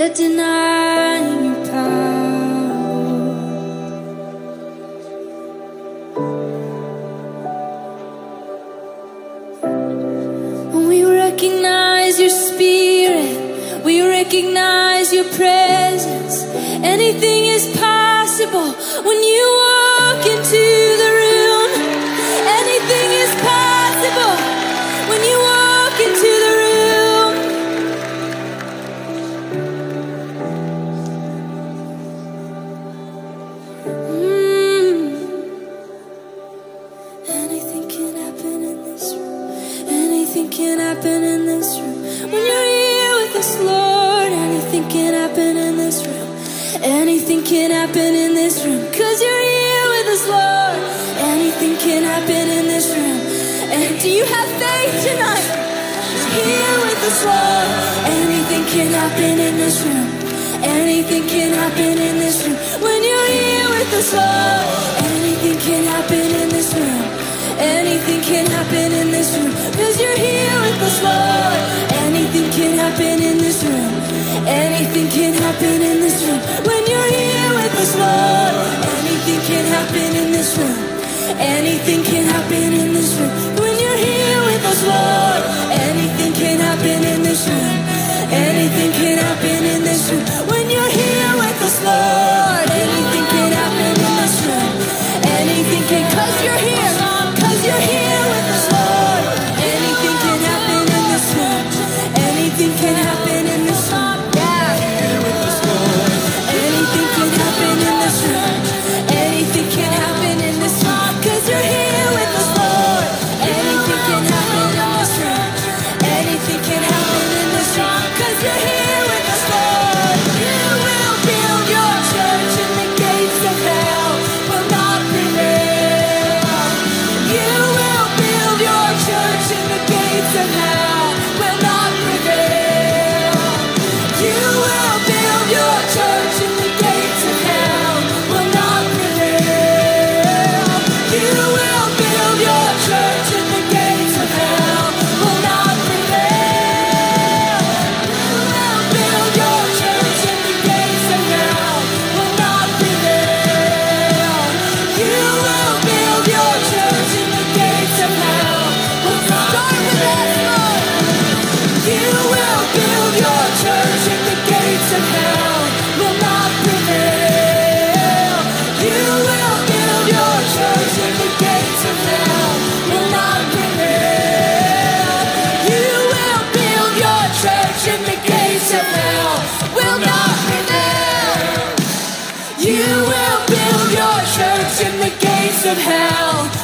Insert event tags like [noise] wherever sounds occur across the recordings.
Denying your power. We recognize your spirit. We recognize your presence. Anything is possible when you walk into Anything can happen in this room. Anything can happen in this room. When you're here with us, Lord. Anything can happen in this room. Anything can happen in this you you're here with us, Lord. Anything can happen in this room. Anything can happen in this room. When you're here with us, Lord. Anything can happen in this room. Anything can happen in this room. When knows, Lord. Anything can happen in this room. Anything can happen in this room. When you're here with us, Lord, anything can happen in this room. Anything can, cause you're here. of hell.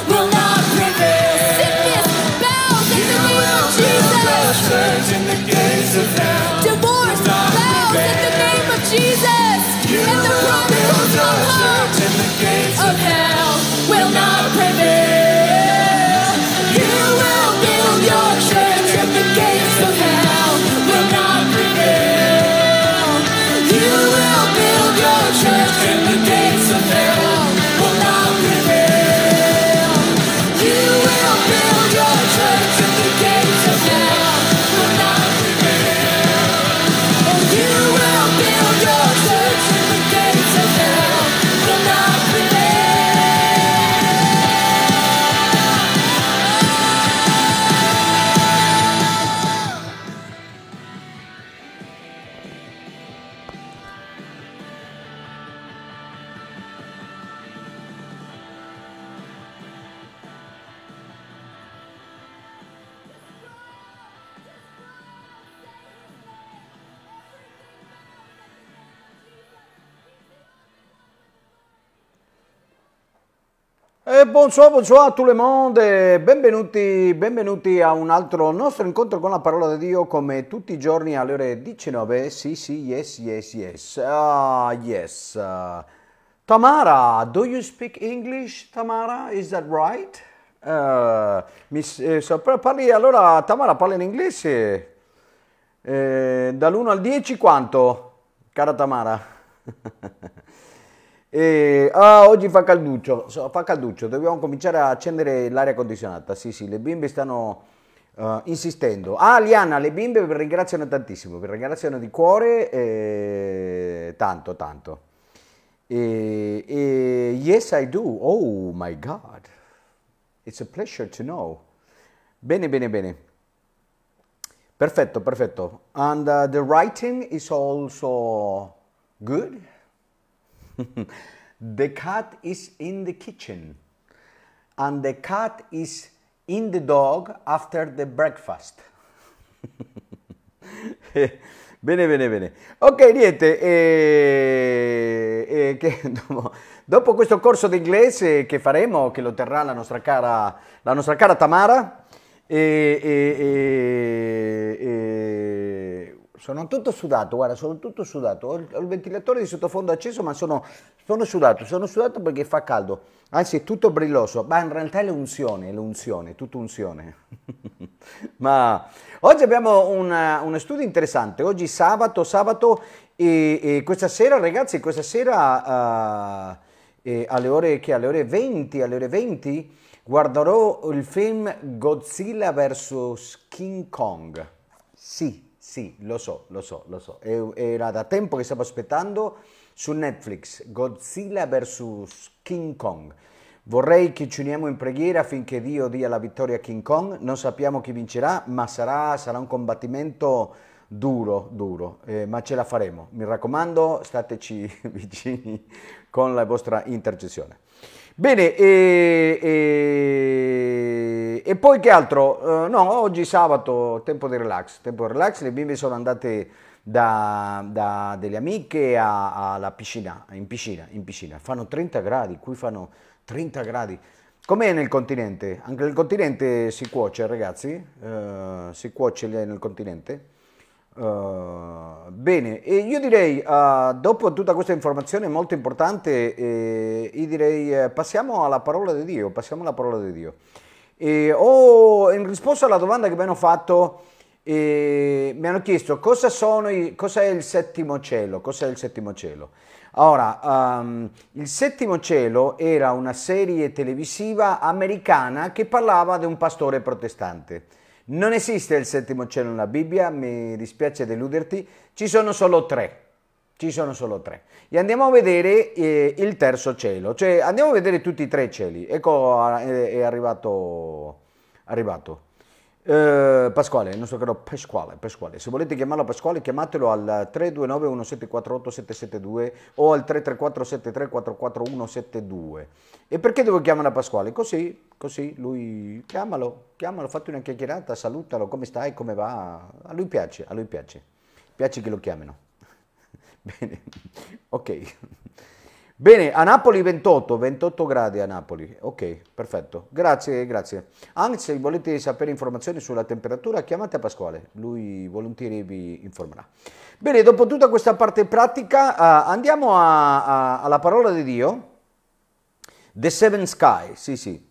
E eh, buongiorno, bonsoir a tout le monde, benvenuti, benvenuti, a un altro nostro incontro con la parola di Dio come tutti i giorni alle ore 19. Sì, sì, yes, yes, yes. Ah, yes. Uh, Tamara, do you speak English, Tamara? Is that right? Uh, mi, eh, so, parli, allora, Tamara parla in inglese? Eh, dall'1 al 10 quanto, cara Tamara? [laughs] E, ah, oggi fa calduccio, fa calduccio, dobbiamo cominciare a accendere l'aria condizionata. Sì, sì, le bimbe stanno uh, insistendo. Ah, Liana, le bimbe vi ringraziano tantissimo, vi ringraziano di cuore, eh, tanto, tanto. E, e, yes, I do. Oh my God, it's a pleasure to know. Bene, bene, bene. Perfetto, perfetto. And uh, the writing is also good the cat is in the kitchen and the cat is in the dog after the breakfast. [laughs] bene, bene, bene. Ok, niente, eh, eh, che, [laughs] dopo, questo corso d'inglese che faremo, che lo terrà la nostra cara, la nostra cara Tamara, e... Eh, eh, eh, sono tutto sudato, guarda, sono tutto sudato. Ho il, ventilatore di sottofondo acceso, ma sono, sono, sudato. Sono sudato perché fa caldo. Anzi, è tutto brilloso. Ma in realtà è l'unzione, è l'unzione, è tutto unzione. [laughs] ma oggi abbiamo una, uno studio interessante. Oggi sabato, sabato e, e questa sera, ragazzi, questa sera uh, alle, ore, che, alle ore 20, alle ore 20 guarderò il film Godzilla vs. King Kong. Sì, sì, lo so, lo so, lo so. Era da tempo che stavo aspettando su Netflix Godzilla vs. King Kong. Vorrei che ci uniamo in preghiera affinché Dio dia la vittoria a King Kong. Non sappiamo chi vincerà, ma sarà, sarà un combattimento duro, duro, eh, ma ce la faremo. Mi raccomando, stateci [laughs] vicini con la vostra intercessione. Bene, e, e, e, poi che altro? Uh, no, oggi sabato, tempo di relax, tempo di relax, le bimbe sono andate da, da delle amiche alla piscina, in piscina, in piscina, fanno 30 gradi, qui fanno 30 gradi. Com'è nel continente? Anche nel continente si cuoce, ragazzi? Uh, si cuoce nel continente? Uh, bene, e io direi, uh, dopo tutta questa informazione molto importante, eh, io direi eh, passiamo alla parola di Dio, passiamo alla parola di Dio. E, oh, in risposta alla domanda che mi hanno fatto, eh, mi hanno chiesto cosa, i, cosa, è il settimo cielo, cosa il settimo cielo. Ora, um, il settimo cielo era una serie televisiva americana che parlava di un pastore protestante. Non esiste il settimo cielo nella Bibbia, mi dispiace deluderti, ci sono solo tre. Ci sono solo tre. E andiamo a vedere eh, il terzo cielo, cioè andiamo a vedere tutti e tre i cieli. Ecco, è arrivato. Arrivato. Eh, Pasquale, il nostro caro Pasquale, Pasquale, se volete chiamarlo Pasquale chiamatelo al 329 1748 772 o al 334 73 44172. E perché devo chiamare Pasquale? Così, così, lui chiamalo, chiamalo, fatti una chiacchierata, salutalo, come stai, come va, a lui piace, a lui piace, piace che lo chiamino. [laughs] Bene, ok. Bene, a Napoli 28, 28 gradi a Napoli, ok, perfetto, grazie, grazie. Anche se volete sapere informazioni sulla temperatura chiamate a Pasquale, lui volentieri vi informerà. Bene, dopo tutta questa parte pratica uh, andiamo a, a, alla parola di Dio, The Seven Sky, sì sì,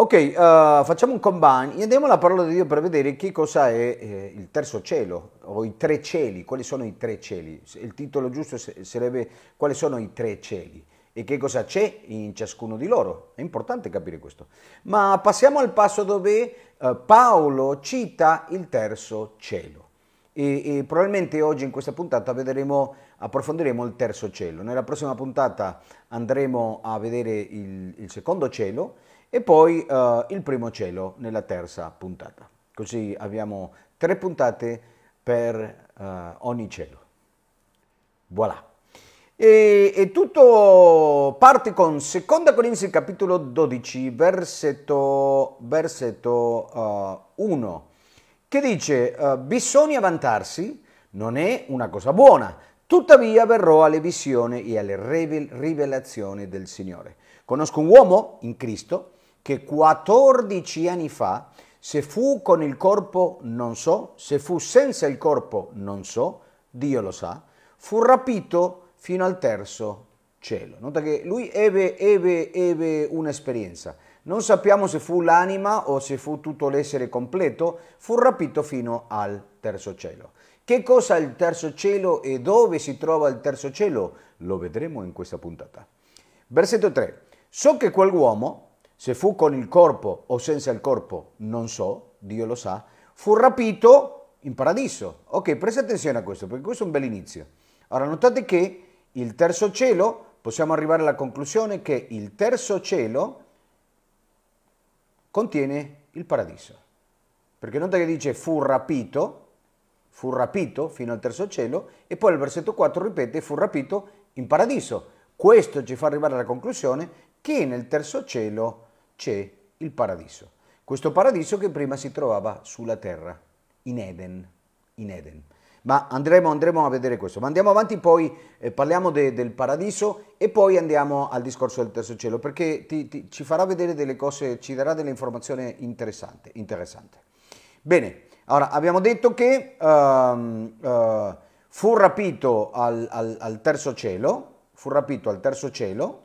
Ok, uh, facciamo un combine, e andiamo alla parola di Dio per vedere che cosa è eh, il terzo cielo o i tre cieli, quali sono i tre cieli. Il titolo giusto sarebbe quali sono i tre cieli e che cosa c'è in ciascuno di loro. È importante capire questo. Ma passiamo al passo dove eh, Paolo cita il terzo cielo. E, e probabilmente oggi in questa puntata vedremo, approfondiremo il terzo cielo. Nella prossima puntata andremo a vedere il, il secondo cielo e poi eh, il primo cielo nella terza puntata. Così abbiamo tre puntate per eh, ogni cielo. Voilà. E, e, tutto parte con Seconda Corinzi capitolo 12 versetto, versetto uh, eh, 1 che dice uh, bisogna vantarsi non è una cosa buona tuttavia verrò alle visioni e alle rivelazioni del Signore conosco un uomo in Cristo che 14 anni fa, se fu con il corpo non so, se fu senza il corpo non so, Dio lo sa, fu rapito fino al terzo cielo. Nota che lui ebbe, ebbe, ebbe un'esperienza. Non sappiamo se fu l'anima o se fu tutto l'essere completo, fu rapito fino al terzo cielo. Che cosa è il terzo cielo e dove si trova il terzo cielo? Lo vedremo in questa puntata. Versetto 3. So che quell'uomo, se fu con il corpo o senza il corpo, non so, Dio lo sa, fu rapito in paradiso. Ok, presta attenzione a questo, perché questo è un bel inizio. Ora notate che il terzo cielo, possiamo arrivare alla conclusione che il terzo cielo contiene il paradiso. Perché nota che dice fu rapito, fu rapito fino al terzo cielo, e poi il versetto 4 ripete fu rapito in paradiso. Questo ci fa arrivare alla conclusione che nel terzo cielo c'è il paradiso. Questo paradiso che prima si trovava sulla terra, in Eden. In Eden. Ma andremo, andremo, a vedere questo. Ma andiamo avanti, poi eh, parliamo de, del paradiso e poi andiamo al discorso del terzo cielo, perché ti, ti, ci farà vedere delle cose, ci darà delle informazioni interessanti. Interessante. Bene, allora abbiamo detto che um, uh, fu rapito al, al, al terzo cielo, fu rapito al terzo cielo,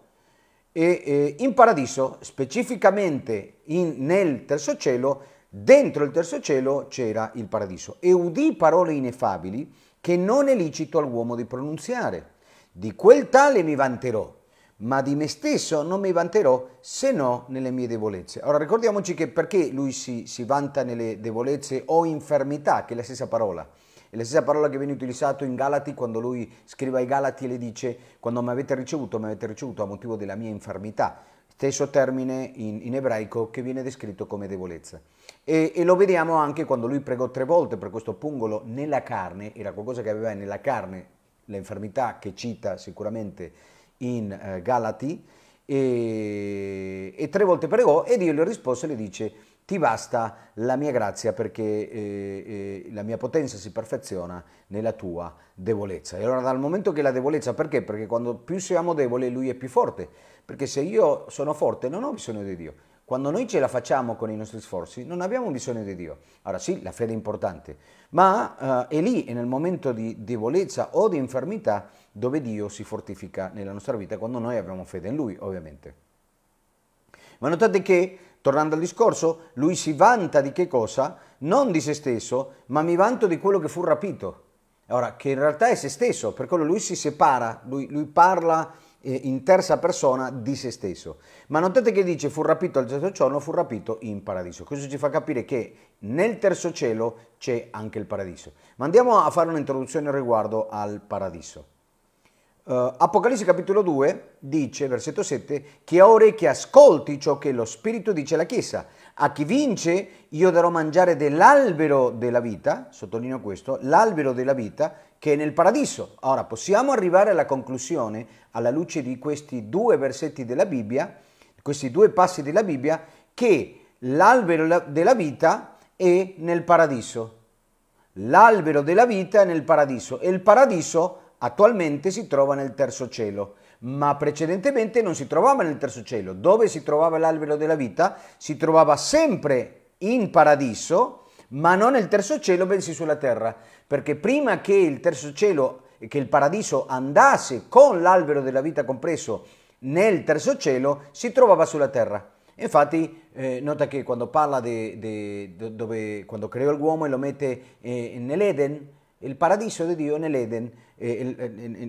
e eh, in paradiso, specificamente in, nel terzo cielo, dentro il terzo cielo c'era il paradiso. E udì parole ineffabili che non è licito all'uomo di pronunziare. Di quel tale mi vanterò, ma di me stesso non mi vanterò se no nelle mie debolezze. Ora ricordiamoci che perché lui si, si vanta nelle debolezze o infermità, che è la stessa parola. È la stessa parola che viene utilizzata in Galati quando lui scrive ai Galati e le dice quando mi avete ricevuto, mi avete ricevuto a motivo della mia infermità. Stesso termine in, in ebraico che viene descritto come debolezza. E, e, lo vediamo anche quando lui pregò tre volte per questo pungolo nella carne, era qualcosa che aveva nella carne, l'infermità che cita sicuramente in eh, Galati, e, e tre volte pregò e Dio gli risposto e le dice ti basta la mia grazia perché eh, eh, la mia potenza si perfeziona nella tua debolezza. E allora dal momento che la debolezza, perché? Perché quando più siamo deboli lui è più forte, perché se io sono forte non ho bisogno di Dio, quando noi ce la facciamo con i nostri sforzi, non abbiamo bisogno di Dio. Allora sì, la fede è importante, ma eh, è lì, è nel momento di debolezza o di infermità, dove Dio si fortifica nella nostra vita, quando noi abbiamo fede in Lui, ovviamente. Ma notate che, tornando al discorso, Lui si vanta di che cosa? Non di se stesso, ma mi vanto di quello che fu rapito. Ora, che in realtà è se stesso, per quello Lui si separa, Lui, lui parla eh, in terza persona di se stesso. Ma notate che dice fu rapito al terzo giorno, fu rapito in paradiso. Questo ci fa capire che nel terzo cielo c'è anche il paradiso. Ma andiamo a fare un'introduzione riguardo al paradiso. Uh, Apocalisse capitolo 2 dice, versetto 7, chi ha orecchi ascolti ciò che lo Spirito dice alla Chiesa. A chi vince io darò mangiare dell'albero della vita, sottolineo questo, l'albero della vita che è nel paradiso. Ora possiamo arrivare alla conclusione, alla luce di questi due versetti della Bibbia, questi due passi della Bibbia, che l'albero della vita è nel paradiso. L'albero della vita è nel paradiso e il paradiso attualmente si trova nel terzo cielo ma precedentemente non si trovava nel terzo cielo. Dove si trovava l'albero della vita? Si trovava sempre in paradiso ma non nel terzo cielo, bensì sulla terra, perché prima che il terzo cielo, che il paradiso andasse con l'albero della vita compreso nel terzo cielo, si trovava sulla terra. Infatti, eh, nota che quando parla di dove, quando creò l'uomo e lo mette eh, nell'Eden, il paradiso di Dio nell'Eden, eh,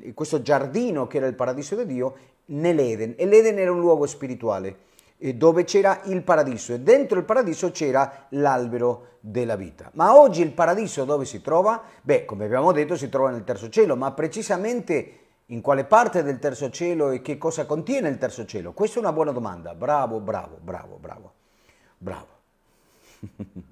eh questo giardino che era il paradiso di Dio nell'Eden, e l'Eden era un luogo spirituale dove c'era il paradiso e dentro il paradiso c'era l'albero della vita. Ma oggi il paradiso dove si trova? Beh, come abbiamo detto, si trova nel terzo cielo, ma precisamente in quale parte del terzo cielo e che cosa contiene il terzo cielo? Questa è una buona domanda. Bravo, bravo, bravo, bravo. Bravo. [laughs]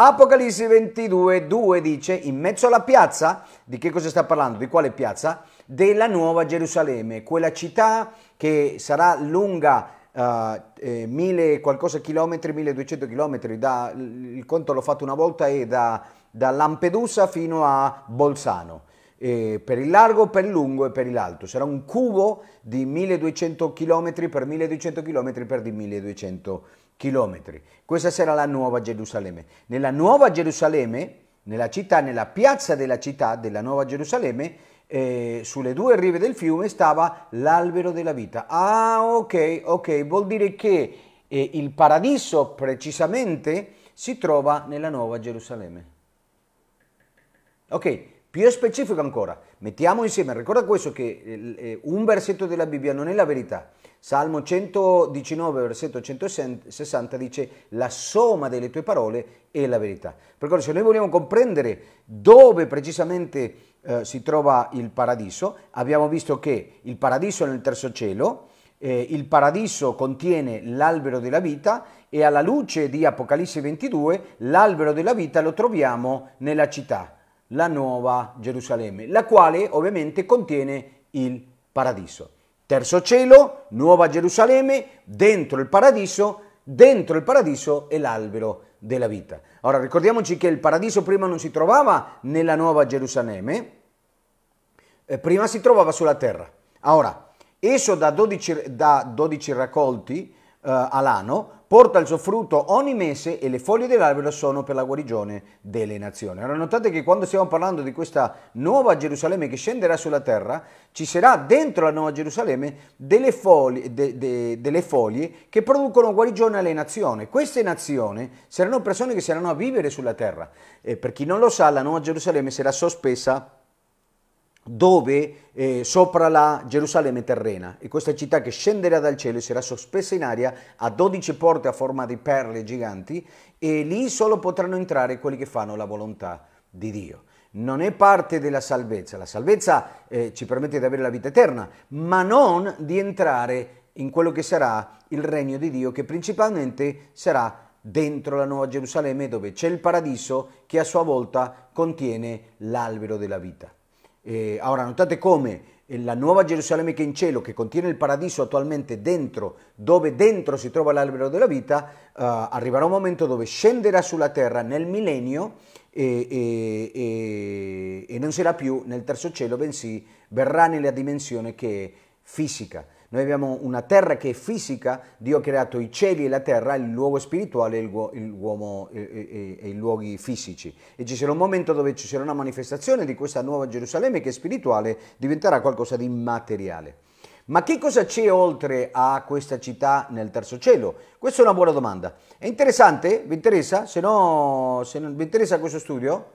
Apocalisse 22, 2 dice, in mezzo alla piazza, di che cosa sta parlando? Di quale piazza? Della nuova Gerusalemme, quella città che sarà lunga Uh, eh, mille qualcosa chilometri, 1200 chilometri, da, il conto l'ho fatto una volta è da, da Lampedusa fino a Bolzano, eh, per il largo, per il lungo e per l'alto, sarà un cubo di 1200 chilometri per 1200 chilometri per di 1200 chilometri. Questa sarà la nuova Gerusalemme. Nella nuova Gerusalemme, nella città, nella piazza della città della nuova Gerusalemme, eh, sulle due rive del fiume stava l'albero della vita. Ah, ok, ok, vuol dire che eh, il paradiso precisamente si trova nella Nuova Gerusalemme. Ok, più specifico ancora, mettiamo insieme, ricorda questo che eh, eh un versetto della Bibbia non è la verità, Salmo 119, versetto 160 dice la somma delle tue parole è la verità. Perché se noi vogliamo comprendere dove precisamente eh, si trova il paradiso, abbiamo visto che il paradiso è nel terzo cielo, eh, il paradiso contiene l'albero della vita e alla luce di Apocalisse 22 l'albero della vita lo troviamo nella città, la nuova Gerusalemme, la quale ovviamente contiene il paradiso. Terzo cielo, Nuova Gerusalemme, dentro il paradiso, dentro il paradiso è l'albero della vita. Ora ricordiamoci che il paradiso prima non si trovava nella Nuova Gerusalemme, eh, prima si trovava sulla terra. Ora, esso da 12, da 12 raccolti eh, all'anno porta il suo frutto ogni mese e le foglie dell'albero sono per la guarigione delle nazioni. Allora notate che quando stiamo parlando di questa nuova Gerusalemme che scenderà sulla terra, ci sarà dentro la nuova Gerusalemme delle foglie, de, de, delle foglie che producono guarigione alle nazioni. Queste nazioni saranno persone che saranno a vivere sulla terra. E per chi non lo sa, la nuova Gerusalemme sarà sospesa dove eh, sopra la Gerusalemme terrena e questa città che scenderà dal cielo e sarà sospesa in aria ha 12 porte a forma di perle giganti e lì solo potranno entrare quelli che fanno la volontà di Dio. Non è parte della salvezza, la salvezza eh, ci permette di avere la vita eterna, ma non di entrare in quello che sarà il regno di Dio che principalmente sarà dentro la Nuova Gerusalemme dove c'è il paradiso che a sua volta contiene l'albero della vita. Eh, ahora, notate come eh, la nuova Gerusalemme che è in cielo, che contiene il paradiso attualmente dentro, dove dentro si trova l'albero della vita, eh, arriverà un momento dove scenderà sulla terra nel millennio e, e, e, e non sarà più nel terzo cielo, bensì verrà nella dimensione che è fisica. Noi abbiamo una terra che è fisica, Dio ha creato i cieli e la terra, il luogo spirituale e, i luoghi fisici. E ci sarà un momento dove ci sarà una manifestazione di questa nuova Gerusalemme che è spirituale diventerà qualcosa di immateriale. Ma che cosa c'è oltre a questa città nel terzo cielo? Questa è una buona domanda. È interessante? Vi interessa? Se no, se non vi interessa questo studio?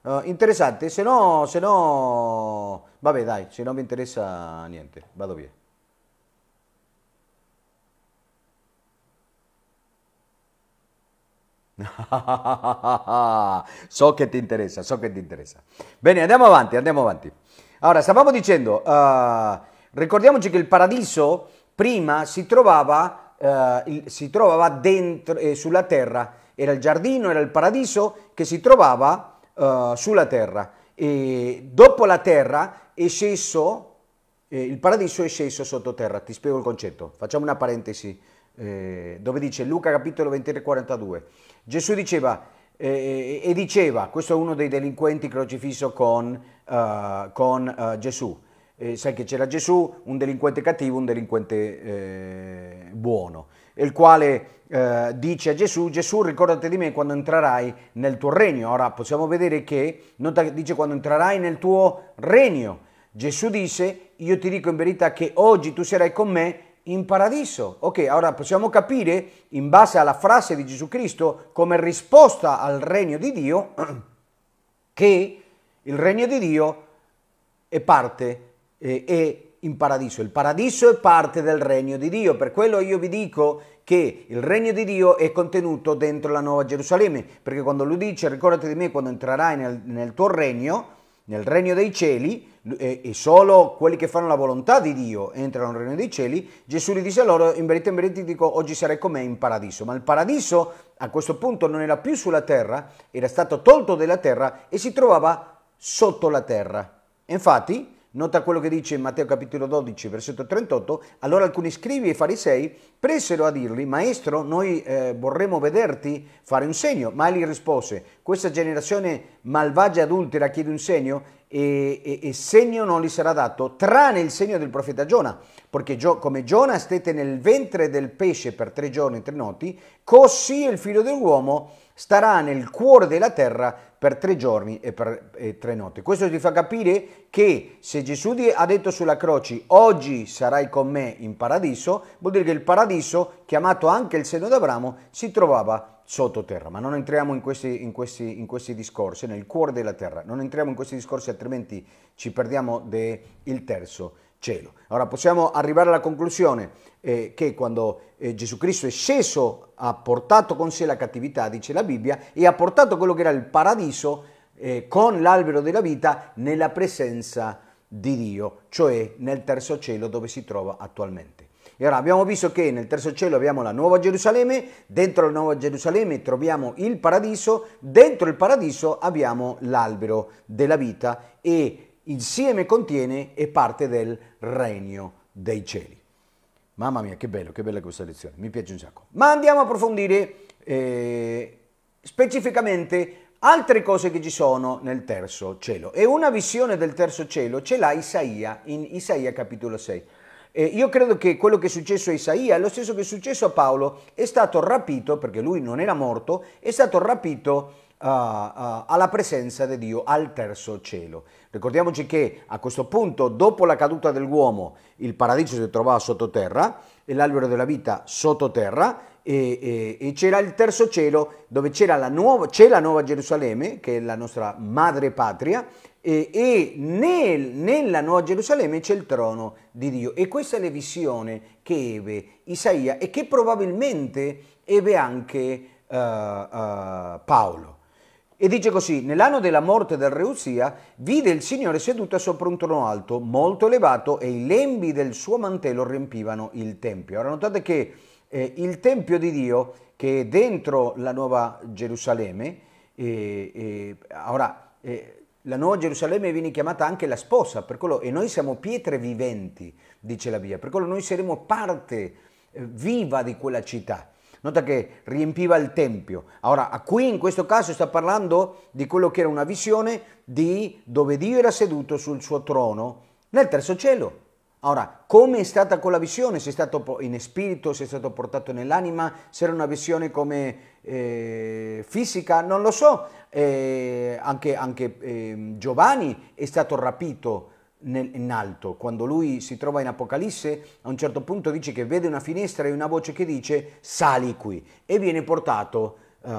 Uh, interessante? Se no, se no... Vabbè dai, se non vi interessa niente, vado via. [laughs] so che ti interessa, so che ti interessa. Bene, andiamo avanti, andiamo avanti. Allora, stavamo dicendo, uh, ricordiamoci che il paradiso prima si trovava, uh, il, si trovava dentro, eh, sulla terra, era il giardino, era il paradiso che si trovava uh, sulla terra. E dopo la terra è sceso, eh, il paradiso è sceso sottoterra, ti spiego il concetto, facciamo una parentesi eh, dove dice Luca capitolo 23, 42, Gesù diceva, eh, eh, e diceva, questo è uno dei delinquenti crocifisso con, uh, con uh, Gesù, eh, sai che c'era Gesù, un delinquente cattivo, un delinquente eh, buono, il quale eh, dice a Gesù, Gesù ricordati di me quando entrerai nel tuo regno. Ora possiamo vedere che dice quando entrerai nel tuo regno. Gesù disse, io ti dico in verità che oggi tu sarai con me in paradiso. Ok, ora possiamo capire, in base alla frase di Gesù Cristo, come risposta al regno di Dio, [clears throat] che il regno di Dio è parte, è, è in paradiso. Il paradiso è parte del regno di Dio. Per quello io vi dico che il regno di Dio è contenuto dentro la nuova Gerusalemme, perché quando lui dice ricordati di me quando entrerai nel, nel tuo regno, nel regno dei cieli, e, e solo quelli che fanno la volontà di Dio entrano nel regno dei cieli, Gesù gli disse loro, in verità in verità dico, oggi sarai con me in paradiso. Ma il paradiso a questo punto non era più sulla terra, era stato tolto dalla terra e si trovava sotto la terra. Infatti, Nota quello che dice in Matteo capitolo 12, versetto 38, allora alcuni scrivi e farisei presero a dirgli, Maestro, noi eh, vorremmo vederti fare un segno, ma egli rispose, questa generazione malvagia adultera chiede un segno e, e, e, segno non gli sarà dato, tranne il segno del profeta Giona, perché Gio, come Giona stette nel ventre del pesce per tre giorni e tre notti, così il figlio dell'uomo starà nel cuore della terra per tre giorni e, per, e tre notti. Questo ti fa capire che se Gesù ha detto sulla croce oggi sarai con me in paradiso, vuol dire che il paradiso, chiamato anche il seno d'Abramo, si trovava sottoterra, ma non entriamo in questi, in, questi, in questi, discorsi, nel cuore della terra, non entriamo in questi discorsi altrimenti ci perdiamo del terzo cielo. Allora possiamo arrivare alla conclusione eh, che quando eh, Gesù Cristo è sceso ha portato con sé la cattività, dice la Bibbia, e ha portato quello che era il paradiso eh, con l'albero della vita nella presenza di Dio, cioè nel terzo cielo dove si trova attualmente. E ora abbiamo visto che nel terzo cielo abbiamo la nuova Gerusalemme, dentro la nuova Gerusalemme troviamo il paradiso, dentro il paradiso abbiamo l'albero della vita e insieme contiene e parte del regno dei cieli. Mamma mia, che bello, che bella questa lezione, mi piace un sacco. Ma andiamo a approfondire eh, specificamente altre cose che ci sono nel terzo cielo. E una visione del terzo cielo ce l'ha Isaia in Isaia capitolo 6. Eh, io credo che quello che è successo a Isaia, lo stesso che è successo a Paolo, è stato rapito, perché lui non era morto, è stato rapito uh, uh, alla presenza di Dio al terzo cielo. Ricordiamoci che a questo punto, dopo la caduta dell'uomo, il paradiso si trovava sottoterra, e l'albero della vita sottoterra, e, e, e c'era il terzo cielo dove c'era la nuova, c'è la nuova Gerusalemme, che è la nostra madre patria, e, e nel, nella nuova Gerusalemme c'è il trono di Dio. E questa è la visione che ebbe Isaia e che probabilmente ebbe anche uh, uh, Paolo. E dice così, nell'anno della morte del re Uzia, vide il Signore seduto sopra un trono alto, molto elevato, e i lembi del suo mantello riempivano il tempio. Ora notate che eh, il Tempio di Dio che è dentro la Nuova Gerusalemme, eh, eh, ora eh, la Nuova Gerusalemme viene chiamata anche la sposa, quello, e noi siamo pietre viventi, dice la Bibbia, per quello noi saremo parte eh, viva di quella città. Nota che riempiva il tempio. Ora, qui in questo caso sta parlando di quello che era una visione di dove Dio era seduto sul suo trono nel terzo cielo. Ora, come è stata quella visione? Se è stato in spirito, se è stato portato nell'anima, se era una visione come eh, fisica, non lo so. Eh, anche, anche eh, Giovanni è stato rapito nel, in alto. Quando lui si trova in Apocalisse, a un certo punto dice che vede una finestra e una voce che dice sali qui e viene portato. Uh,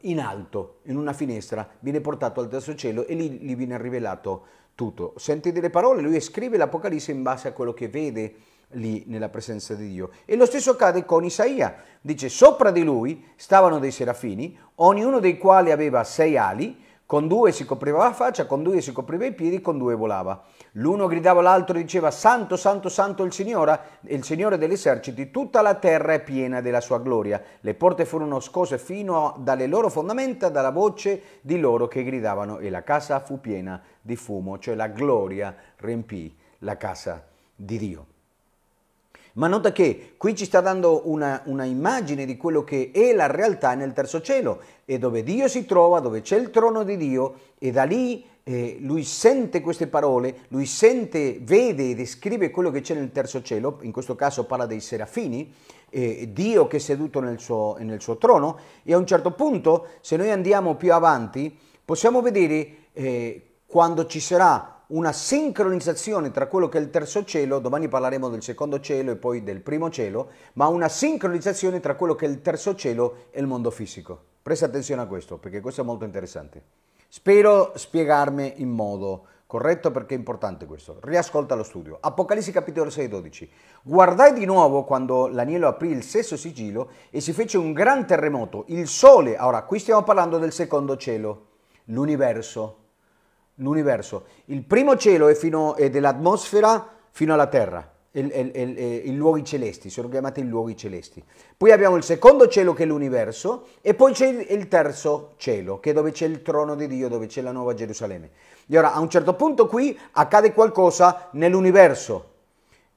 in alto, in una finestra, viene portato al terzo cielo e lì gli viene rivelato tutto. Sente delle parole, lui scrive l'Apocalisse in base a quello che vede lì nella presenza di Dio. E lo stesso accade con Isaia. Dice, sopra di lui stavano dei serafini, ognuno dei quali aveva sei ali, con due si copriva la faccia, con due si copriva i piedi, con due volava. L'uno gridava all'altro e diceva Santo, Santo, Santo il Signore, il Signore degli eserciti, tutta la terra è piena della sua gloria. Le porte furono scose fino dalle loro fondamenta dalla voce di loro che gridavano e la casa fu piena di fumo, cioè la gloria riempì la casa di Dio. Ma nota che qui ci sta dando una, una, immagine di quello che è la realtà nel terzo cielo, e dove Dio si trova, dove c'è il trono di Dio, e da lì eh, lui sente queste parole, lui sente, vede e descrive quello che c'è nel terzo cielo, in questo caso parla dei serafini, eh, Dio che è seduto nel suo, nel suo trono, e a un certo punto, se noi andiamo più avanti, possiamo vedere eh, quando ci sarà una sincronizzazione tra quello che è il terzo cielo, domani parleremo del secondo cielo e poi del primo cielo, ma una sincronizzazione tra quello che è il terzo cielo e il mondo fisico. Presta attenzione a questo perché questo è molto interessante. Spero spiegarmi in modo corretto perché è importante questo. Riascolta lo studio. Apocalisse capitolo 6, 12. Guardai di nuovo quando l'agnello aprì il sesto sigillo e si fece un gran terremoto. Il sole, ora qui stiamo parlando del secondo cielo, l'universo l'universo. Il primo cielo è, fino, è dell'atmosfera fino alla terra, i luoghi celesti, sono chiamati i luoghi celesti. Poi abbiamo il secondo cielo che è l'universo e poi c'è il, il terzo cielo, che è dove c'è il trono di Dio, dove c'è la nuova Gerusalemme. E ora a un certo punto qui accade qualcosa nell'universo,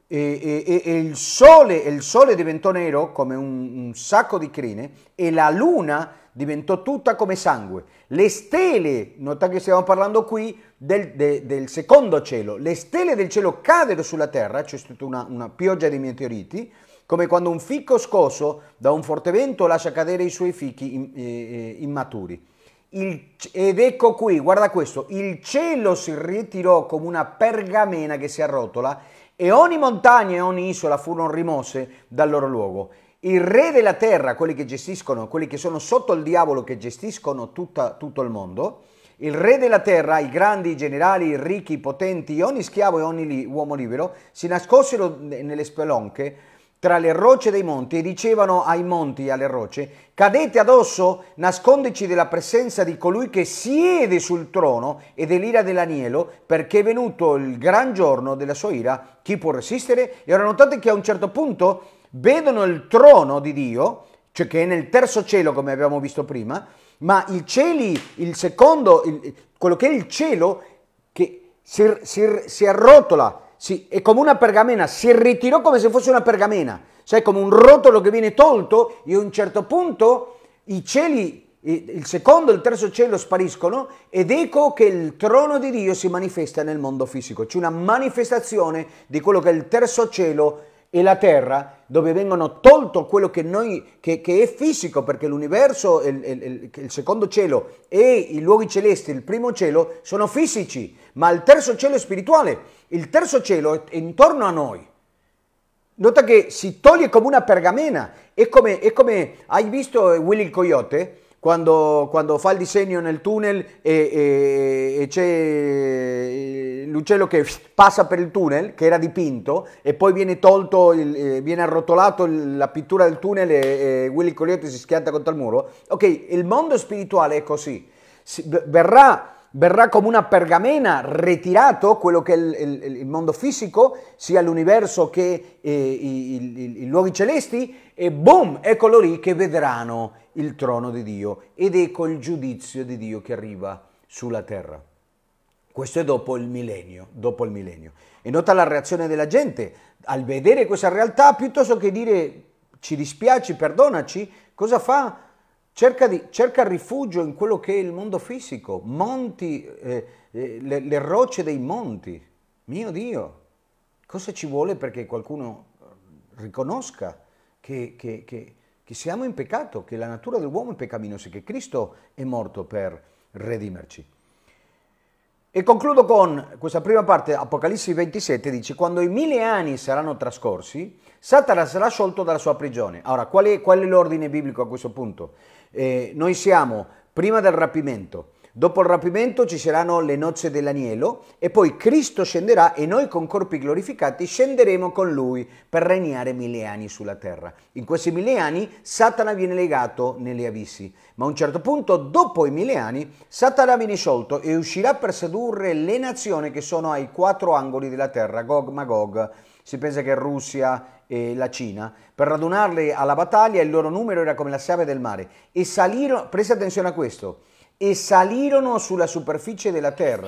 e, e, e il, sole, il, sole, diventò nero come un, un, sacco di crine e la luna diventò tutta come sangue. Le stelle, nota che stiamo parlando qui del, de, del secondo cielo, le stelle del cielo cadono sulla terra, c'è stata una, una pioggia di meteoriti, come quando un fico scosso da un forte vento lascia cadere i suoi fichi eh, eh, immaturi. Il, ed ecco qui, guarda questo, il cielo si ritirò come una pergamena che si arrotola e ogni montagna e ogni isola furono rimosse dal loro luogo. Il re della terra, quelli che gestiscono, quelli che sono sotto il diavolo, che gestiscono tutta, tutto il mondo, il re della terra, i grandi, i generali, i ricchi, i potenti, ogni schiavo e ogni li, uomo libero, si nascossero nelle spelonche tra le rocce dei monti e dicevano ai monti e alle rocce, cadete addosso, nascondici della presenza di colui che siede sul trono e dell'ira dell'agnello, perché è venuto il gran giorno della sua ira, chi può resistere? E ora notate che a un certo punto vedono il trono di Dio, cioè che è nel terzo cielo come abbiamo visto prima, ma i cieli, il secondo, il, quello che è il cielo, che si, si, si arrotola, si, è come una pergamena, si ritirò come se fosse una pergamena, cioè come un rotolo che viene tolto e a un certo punto i cieli, il secondo e il terzo cielo spariscono ed ecco che il trono di Dio si manifesta nel mondo fisico, c'è una manifestazione di quello che è il terzo cielo e la terra dove vengono tolto quello che, noi, che, che è fisico, perché l'universo, il, il, il, secondo cielo e i luoghi celesti, il primo cielo, sono fisici, ma il terzo cielo è spirituale, il terzo cielo è intorno a noi. Nota che si toglie come una pergamena, è come, è come hai visto Willy il Coyote, quando, quando, fa il disegno nel tunnel e, e, e c'è l'uccello che passa per il tunnel, che era dipinto, e poi viene tolto, il, eh, viene arrotolato la pittura del tunnel e, e Willy Colietti si schianta contro il muro. Ok, il mondo spirituale è così. verrà verrà come una pergamena ritirato quello che è il, il, il mondo fisico, sia l'universo che eh, i, i, i, luoghi celesti, e boom, eccolo lì che vedranno il trono di Dio ed ecco il giudizio di Dio che arriva sulla terra. Questo è dopo il millennio, dopo il millennio. E nota la reazione della gente al vedere questa realtà, piuttosto che dire ci dispiace, perdonaci, cosa fa? Cerca, di, cerca rifugio in quello che è il mondo fisico, monti, eh, eh, le, le rocce dei monti. Mio Dio, cosa ci vuole perché qualcuno riconosca che, che, che che siamo in peccato, che la natura dell'uomo è peccaminosa, che Cristo è morto per redimerci. E concludo con questa prima parte, Apocalisse 27 dice, quando i mille anni saranno trascorsi, Satana sarà sciolto dalla sua prigione. Ora, qual è, qual è l'ordine biblico a questo punto? Eh, noi siamo prima del rapimento, Dopo il rapimento ci saranno le nozze dell'agnello e poi Cristo scenderà e noi con corpi glorificati scenderemo con lui per regnare mille anni sulla terra. In questi mille anni Satana viene legato negli abissi, ma a un certo punto dopo i mille anni Satana viene sciolto e uscirà per sedurre le nazioni che sono ai quattro angoli della terra, Gog Magog, si pensa che Russia e la Cina, per radunarle alla battaglia il loro numero era come la save del mare e salirono, preste attenzione a questo, e salirono sulla superficie della terra.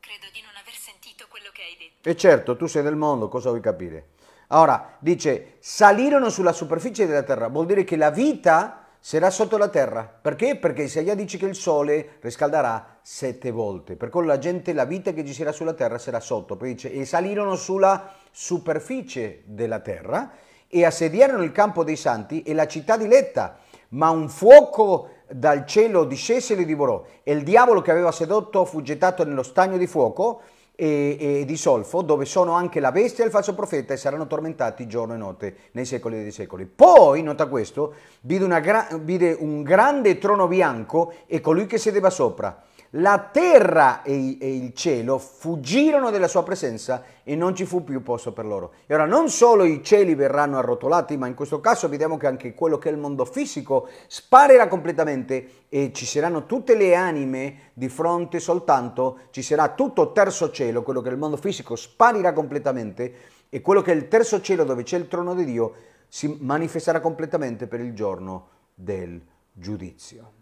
Credo di non aver sentito quello che hai detto. E certo, tu sei del mondo, cosa vuoi capire? Ora, dice, salirono sulla superficie della terra, vuol dire che la vita sarà sotto la terra. Perché? Perché Isaia dice che il sole riscalderà sette volte. Per quello la gente, la vita che ci sarà sulla terra sarà sotto. Poi dice, e salirono sulla superficie della terra e assediarono il campo dei santi e la città di Letta. ma un fuoco dal cielo discese e li divorò e il diavolo che aveva sedotto fu gettato nello stagno di fuoco e, e, di solfo, dove sono anche la bestia e il falso profeta, e saranno tormentati giorno e notte nei secoli dei secoli. Poi, nota questo, vide, vide un grande trono bianco e colui che sedeva sopra la terra e, e il cielo fuggirono della sua presenza e non ci fu più posto per loro. E ora non solo i cieli verranno arrotolati, ma in questo caso vediamo che anche quello che è il mondo fisico sparirà completamente e ci saranno tutte le anime di fronte soltanto, ci sarà tutto terzo cielo, quello che è il mondo fisico sparirà completamente e quello che è il terzo cielo dove c'è il trono di Dio si manifesterà completamente per il giorno del giudizio.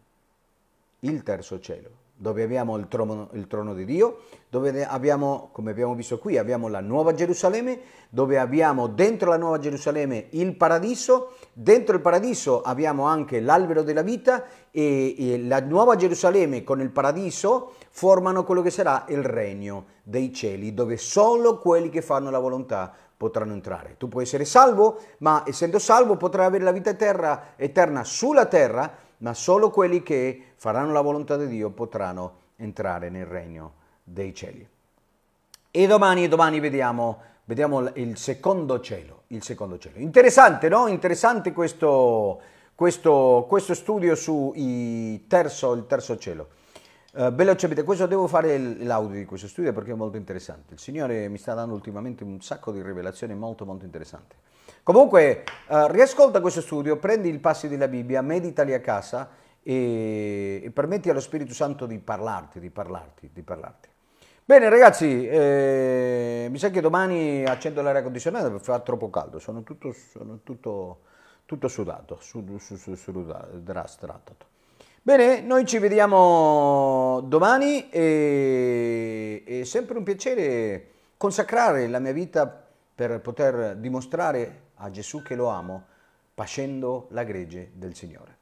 Il terzo cielo dove abbiamo il trono, il trono, di Dio, dove abbiamo, come abbiamo visto qui, abbiamo la Nuova Gerusalemme, dove abbiamo dentro la Nuova Gerusalemme il paradiso, dentro il paradiso abbiamo anche l'albero della vita e, e la Nuova Gerusalemme con il paradiso formano quello che sarà il regno dei cieli, dove solo quelli che fanno la volontà potranno entrare. Tu puoi essere salvo, ma essendo salvo potrai avere la vita eterna, eterna sulla terra, ma solo quelli che faranno la volontà di Dio potranno entrare nel regno dei cieli. E domani, domani vediamo, vediamo il secondo cielo, il secondo cielo. Interessante, no? Interessante questo, questo, questo studio sul terzo, terzo, cielo. Uh, velocemente, questo devo fare l'audio di questo studio perché è molto interessante. Il Signore mi sta dando ultimamente un sacco di rivelazioni molto molto interessanti. Comunque, eh, riascolta questo studio, prendi il passo della Bibbia, meditali a casa e, e, permetti allo Spirito Santo di parlarti, di parlarti, di parlarti. Bene ragazzi, eh, mi sa che domani accendo l'aria condizionata perché fa troppo caldo, sono tutto, sono tutto, tutto sudato, sud, sud, Bene, noi ci vediamo domani e è sempre un piacere consacrare la mia vita per poter dimostrare a Gesù che lo amo, pascendo la gregge del Signore.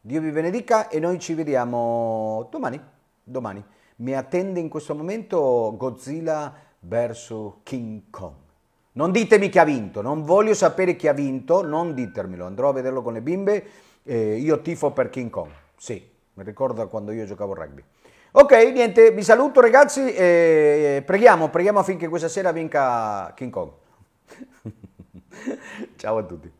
Dio vi benedica e noi ci vediamo domani, domani. Mi attende in questo momento Godzilla verso King Kong. Non ditemi chi ha vinto, non voglio sapere chi ha vinto, non ditermelo, andrò a vederlo con le bimbe, eh, io tifo per King Kong, sì, mi ricordo quando io giocavo rugby. Ok, niente, vi saluto ragazzi e preghiamo, preghiamo affinché questa sera vinca King Kong. [laughs] Ciao a tutti.